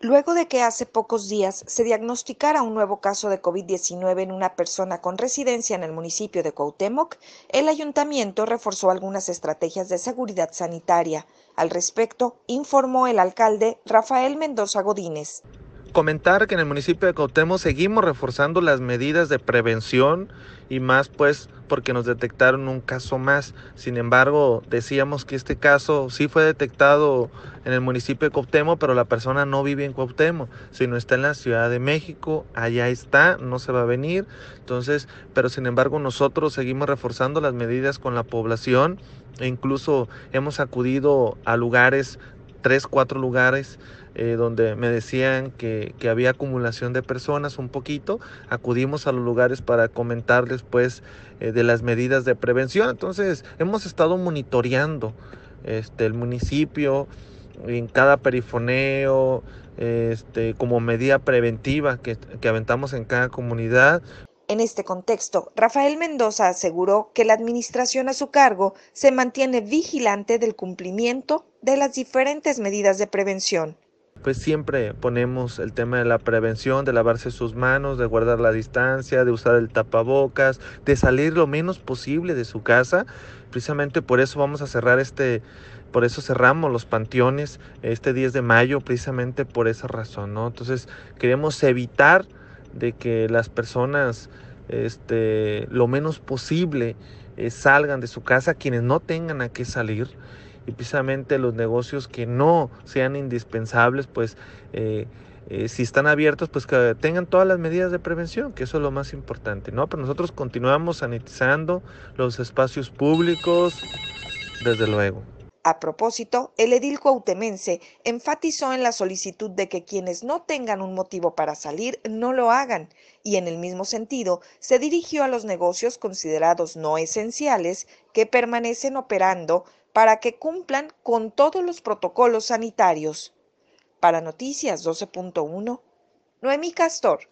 Luego de que hace pocos días se diagnosticara un nuevo caso de COVID-19 en una persona con residencia en el municipio de Cuauhtémoc, el ayuntamiento reforzó algunas estrategias de seguridad sanitaria. Al respecto, informó el alcalde Rafael Mendoza Godínez comentar que en el municipio de Cautemo seguimos reforzando las medidas de prevención y más pues porque nos detectaron un caso más. Sin embargo, decíamos que este caso sí fue detectado en el municipio de Cautemo, pero la persona no vive en Cautemo, sino está en la Ciudad de México, allá está, no se va a venir. Entonces, pero sin embargo nosotros seguimos reforzando las medidas con la población e incluso hemos acudido a lugares tres, cuatro lugares eh, donde me decían que, había acumulación de personas un poquito. Acudimos a los lugares para comentarles después pues, eh, de las medidas de prevención. Entonces hemos estado monitoreando este, el municipio en cada perifoneo, este, como medida preventiva que, que aventamos en cada comunidad. En este contexto, Rafael Mendoza aseguró que la administración a su cargo se mantiene vigilante del cumplimiento de las diferentes medidas de prevención pues siempre ponemos el tema de la prevención, de lavarse sus manos, de guardar la distancia, de usar el tapabocas, de salir lo menos posible de su casa. Precisamente por eso vamos a cerrar este, por eso cerramos los panteones este 10 de mayo, precisamente por esa razón, ¿no? Entonces queremos evitar de que las personas este, lo menos posible eh, salgan de su casa, quienes no tengan a qué salir y precisamente los negocios que no sean indispensables, pues eh, eh, si están abiertos, pues que tengan todas las medidas de prevención, que eso es lo más importante, ¿no? Pero nosotros continuamos sanitizando los espacios públicos, desde luego. A propósito, el edil cuautemense enfatizó en la solicitud de que quienes no tengan un motivo para salir no lo hagan y en el mismo sentido se dirigió a los negocios considerados no esenciales que permanecen operando para que cumplan con todos los protocolos sanitarios. Para Noticias 12.1, Noemí Castor.